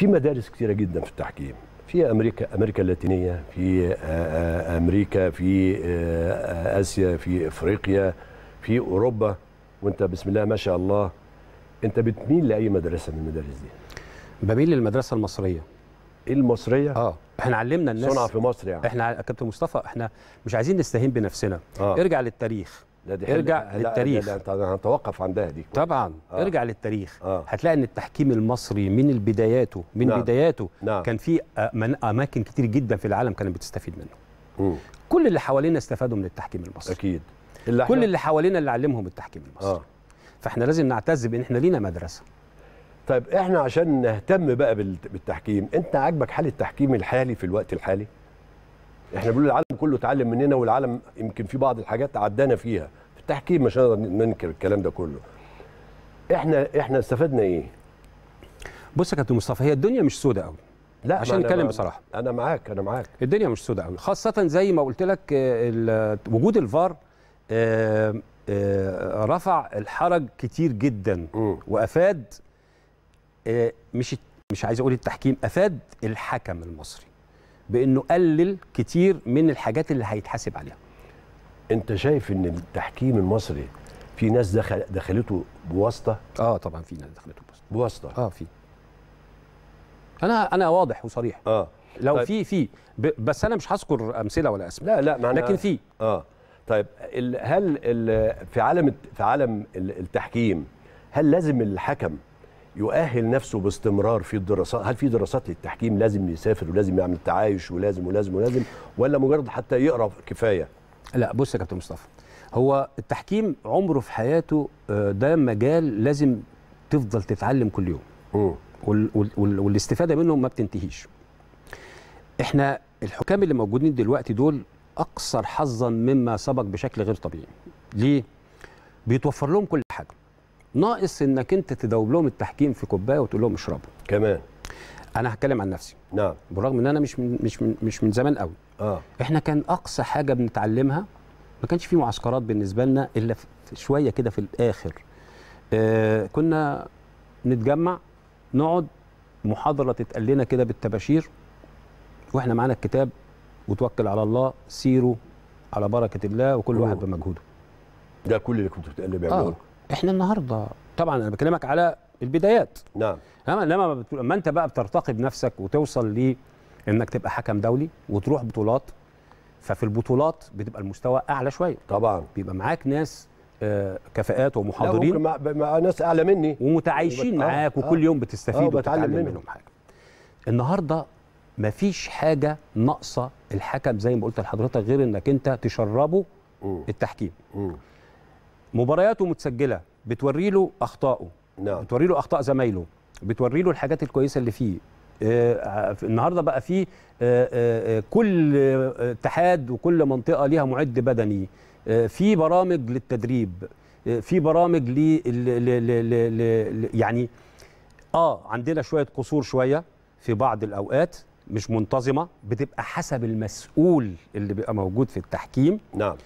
في مدارس كثيره جدا في التحكيم في امريكا امريكا اللاتينيه في آه، آه، امريكا في آه، اسيا في افريقيا في اوروبا وانت بسم الله ما شاء الله انت بتميل لاي مدرسه من المدارس دي بميل للمدرسه المصريه المصريه اه احنا علمنا الناس صنع في مصر يعني احنا كابتن مصطفى احنا مش عايزين نستهين بنفسنا آه. ارجع للتاريخ ده دي ارجع لا للتاريخ لا لا هنتوقف عندها دي طبعا آه. ارجع للتاريخ آه. هتلاقي ان التحكيم المصري من بداياته من نعم. بداياته نعم. كان في آه، اماكن كتير جدا في العالم كانت بتستفيد منه مم. كل اللي حوالينا استفادوا من التحكيم المصري اكيد اللي كل اللي حوالينا اللي علمهم التحكيم المصري آه. فاحنا لازم نعتز بان احنا لينا مدرسه طيب احنا عشان نهتم بقى بالتحكيم انت عاجبك حال التحكيم الحالي في الوقت الحالي احنا بنقول العالم كله اتعلم مننا والعالم يمكن في بعض الحاجات عدانا فيها تحكيم مش هنقدر ننكر الكلام ده كله احنا احنا استفدنا ايه بص يا كابتن مصطفى هي الدنيا مش سودة قوي لا عشان نتكلم بصراحه انا معاك انا معاك الدنيا مش سودة قوي خاصه زي ما قلت لك آه، آه، وجود الفار آه، رفع الحرج كتير جدا وافاد مش مش عايز اقول التحكيم افاد الحكم المصري بانه قلل كتير من الحاجات اللي هيتحاسب عليها انت شايف ان التحكيم المصري في ناس دخل دخلته بواسطه اه طبعا في ناس دخلته بواسطه بواسطه اه في انا انا واضح وصريح اه لو طيب. في في بس انا مش هذكر امثله ولا اسماء لا لا معنى لكن في اه طيب ال هل ال في عالم في عالم التحكيم هل لازم الحكم يؤهل نفسه باستمرار في الدراسات هل في دراسات للتحكيم لازم يسافر ولازم يعمل تعايش ولازم ولازم ولازم ولا مجرد حتى يقرا كفايه لا بص يا كابتن مصطفى هو التحكيم عمره في حياته آه، ده مجال لازم تفضل تتعلم كل يوم وال وال والاستفاده منه ما بتنتهيش احنا الحكام اللي موجودين دلوقتي دول اكثر حظا مما سبق بشكل غير طبيعي ليه بيتوفر لهم كل حاجه ناقص انك انت تدوب لهم التحكيم في كوبايه وتقول لهم اشربوا كمان انا هتكلم عن نفسي نعم بالرغم ان انا مش من مش من مش من زمان قوي اه احنا كان اقصى حاجه بنتعلمها ما كانش في معسكرات بالنسبه لنا الا في شويه كده في الاخر آه كنا نتجمع نقعد محاضره تتقال لنا كده بالتباشير واحنا معانا الكتاب وتوكل على الله سيروا على بركه الله وكل أوه. واحد بمجهوده ده كل اللي كنت بتقلب بيعمله آه. احنا النهارده طبعا انا بكلمك على البدايات نعم لما بتقول لما انت بقى بترتقي بنفسك وتوصل ل انك تبقى حكم دولي وتروح بطولات ففي البطولات بتبقى المستوى اعلى شويه طبعا بيبقى معاك ناس آه، كفاءات ومحاضرين مع, مع ناس اعلى مني ومتعايشين وبت... آه، معاك آه. وكل آه. يوم بتستفيد آه وبتتعلم منهم. منهم حاجه النهارده مفيش حاجه ناقصه الحكم زي ما قلت لحضرتك غير انك انت تشربه م. التحكيم م. مبارياته متسجله بتوري له اخطائه نعم بتوري له اخطاء زمايله بتوري له الحاجات الكويسه اللي فيه آه، النهارده بقى في آه، آه، كل اتحاد وكل منطقه ليها معد بدني في برامج للتدريب في برامج ل يعني اه عندنا شويه قصور شويه في بعض الاوقات مش منتظمه بتبقى حسب المسؤول اللي بيبقى موجود في التحكيم نعم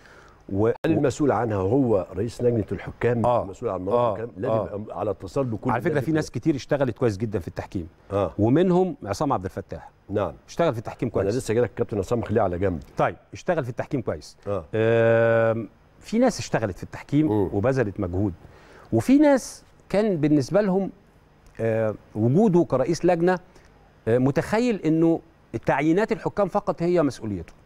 و... هل المسؤول عنها هو رئيس لجنه الحكام آه. المسؤول عن آه. الحكام لازم آه. على اتصال بكل على فكره في ناس كتير اشتغلت كويس جدا في التحكيم آه. ومنهم عصام عبد الفتاح نعم اشتغل في التحكيم كويس انا لسه جاي لك كابتن عصام خليه على جنب طيب اشتغل في التحكيم كويس آه. آه في ناس اشتغلت في التحكيم م. وبذلت مجهود وفي ناس كان بالنسبه لهم آه وجوده كرئيس لجنه آه متخيل انه تعيينات الحكام فقط هي مسؤوليته